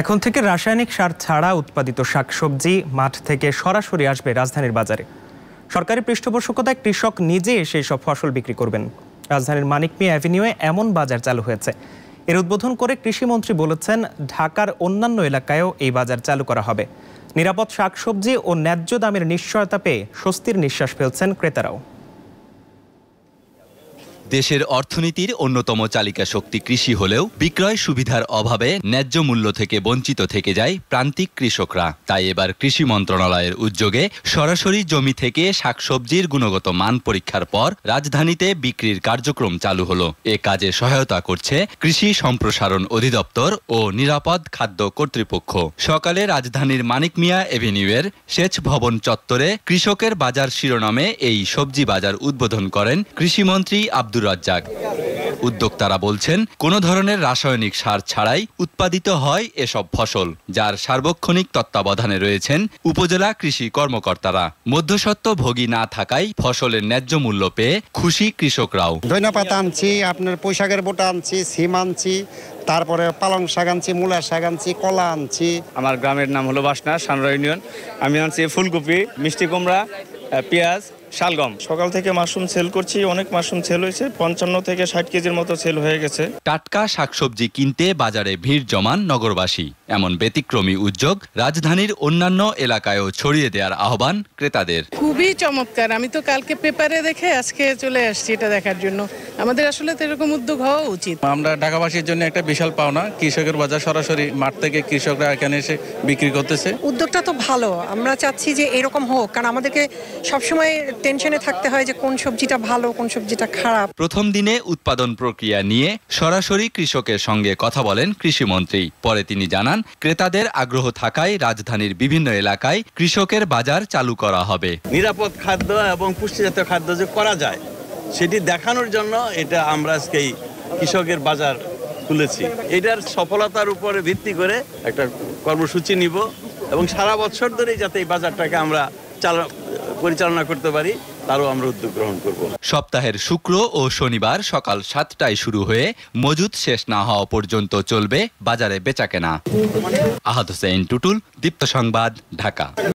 এখন থেকে রাসায়নিক সার ছাড়া উৎপাদিত শাকসবজি মাঠ থেকে সরাসরি আসবে রাজধানীর বাজারে সরকারি পৃষ্ঠপোষকতায় কৃষক নিজে সেই সব ফসল বিক্রি করবেন রাজধানীর মানিকমিয়া অ্যাভিনিউয়ে এমন বাজার চালু হয়েছে এর উদ্বোধন করে কৃষিমন্ত্রী বলেছেন ঢাকার অন্যান্য এলাকায়ও এই বাজার চালু করা হবে নিরাপদ শাকসবজি ও ন্যায্য দামের নিশ্চয়তা পেয়ে স্বস্তির নিঃশ্বাস ফেলছেন ক্রেতারাও দেশের অর্থনীতির অন্যতম চালিকা শক্তি কৃষি হলেও বিক্রয় সুবিধার অভাবে ন্যায্য মূল্য থেকে বঞ্চিত থেকে যায় প্রান্তিক কৃষকরা তাই এবার কৃষি মন্ত্রণালয়ের উদ্যোগে সরাসরি জমি থেকে শাকসবজির গুণগত মান পরীক্ষার পর রাজধানীতে বিক্রির কার্যক্রম চালু হলো এ কাজে সহায়তা করছে কৃষি সম্প্রসারণ অধিদপ্তর ও নিরাপদ খাদ্য কর্তৃপক্ষ সকালে রাজধানীর মানিক মিয়া এভিনিউয়ের সেচ ভবন চত্বরে কৃষকের বাজার শিরোনামে এই সবজি বাজার উদ্বোধন করেন কৃষিমন্ত্রী আব্দুল আব্দুর রাজ্জাক উদ্যোক্তারা বলছেন কোনো ধরনের রাসায়নিক সার ছাড়াই উৎপাদিত হয় এসব ফসল যার সার্বক্ষণিক তত্ত্বাবধানে রয়েছেন উপজেলা কৃষি কর্মকর্তারা মধ্যসত্ত্ব ভোগী না থাকায় ফসলের ন্যায্য মূল্য পেয়ে খুশি কৃষকরাও ধন্যবাদ আনছি আপনার পোশাকের বোটা আনছি সিম আনছি তারপরে পালং শাক আনছি মূলা শাক আনছি কলা আনছি আমার গ্রামের নাম হলো বাসনা সানরা ইউনিয়ন আমি আনছি ফুলকপি মিষ্টি কুমড়া পেঁয়াজ শালগম সকাল থেকে মাশরুম সেল করছি অনেক মাশরুম সেল হয়েছে পঞ্চান্ন থেকে ষাট কেজির মতো সেল হয়ে গেছে টাটকা শাকসবজি কিনতে বাজারে ভিড় জমান নগরবাসী এমন ব্যতিক্রমী উদ্যোগ রাজধানীর অন্যান্য এলাকায়ও ছড়িয়ে দেওয়ার আহ্বান ক্রেতাদের খুবই চমৎকার আমি তো কালকে পেপারে দেখে আজকে চলে আসছি এটা দেখার জন্য আমাদের আসলে তো এরকম উদ্যোগ হওয়া উচিত আমরা ঢাকাবাসীর জন্য একটা বিশাল পাওনা কৃষকের বাজার সরাসরি মাঠ থেকে কৃষকরা এখানে এসে বিক্রি করতেছে উদ্যোগটা তো ভালো আমরা চাচ্ছি যে এরকম হোক কারণ আমাদেরকে সবসময় টেনশনে থাকতে হয় যে কোন সবজিটা ভালো কোন সবজিটা খারাপ প্রথম দিনে উৎপাদন প্রক্রিয়া নিয়ে সরাসরি কৃষকের সঙ্গে কথা বলেন কৃষিমন্ত্রী পরে তিনি জানান ক্রেতাদের আগ্রহ থাকায় রাজধানীর বিভিন্ন এলাকায় কৃষকের বাজার চালু করা হবে নিরাপদ খাদ্য এবং পুষ্টিজাতীয় খাদ্য যে করা যায় সেটি দেখানোর জন্য এটা আমরা আজকে কৃষকের বাজার খুলেছি এটার সফলতার উপরে ভিত্তি করে একটা কর্মসূচি নিব এবং সারা বছর ধরেই যাতে এই বাজারটাকে আমরা চালা পরিচালনা করতে পারি তারও আমরা উদ্যোগ গ্রহণ করব সপ্তাহের শুক্র ও শনিবার সকাল সাতটায় শুরু হয়ে মজুদ শেষ না হওয়া পর্যন্ত চলবে বাজারে বেচাকেনা আহাদ হোসেন টুটুল দীপ্ত সংবাদ ঢাকা